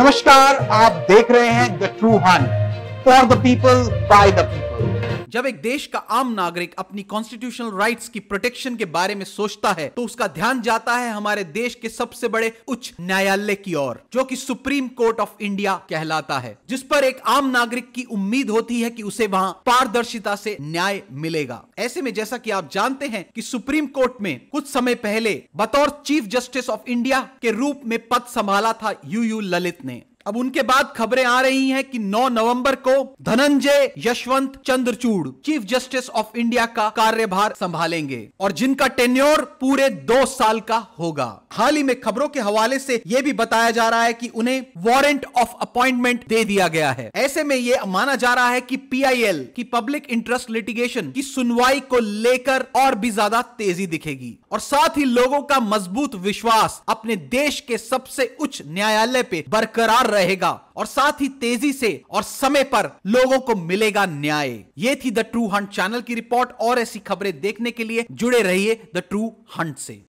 नमस्कार आप देख रहे हैं the true hunt for the people by the people जब एक देश का आम नागरिक अपनी कॉन्स्टिट्यूशनल राइट्स की प्रोटेक्शन के बारे में सोचता है तो उसका ध्यान जाता है हमारे देश के सबसे बड़े उच्च न्यायालय की ओर जो कि सुप्रीम कोर्ट ऑफ इंडिया कहलाता है जिस पर एक आम नागरिक की उम्मीद होती है कि उसे वहां पारदर्शिता से न्याय मिलेगा ऐसे में जैसा कि आप जानते हैं कि सुप्रीम कोर्ट में कुछ समय पहले बतौर चीफ जस्टिस ऑफ इंडिया के रूप में पद संभाला था यू यू ललित ने अब उनके बाद खबरें आ रही हैं कि 9 नवंबर को Dhananjaya Yashwant Chandrachud chief justice of India का कार्यभार संभालेंगे और जिनका टेन्योर पूरे दो साल का होगा हाल ही में खबरों के हवाले से यह भी बताया जा रहा है कि उन्हें वारंट ऑफ अपॉइंटमेंट दे दिया गया है ऐसे में यह माना जा रहा है कि पीआईएल की पब्लिक इंटरेस्ट लिटिगेशन की सुनवाई को लेकर और भी ज्यादा तेजी दिखेगी और साथ ही लोगों का मजबूत विश्वास अपने देश के सबसे उच्च न्यायालय पे बरकरार रहेगा और साथ ही तेजी से और समय पर लोगों को मिलेगा न्याय ये थी द ट्रू हंट चैनल की रिपोर्ट और ऐसी खबरें देखने के लिए जुड़े रहिए द ट्रू हंट से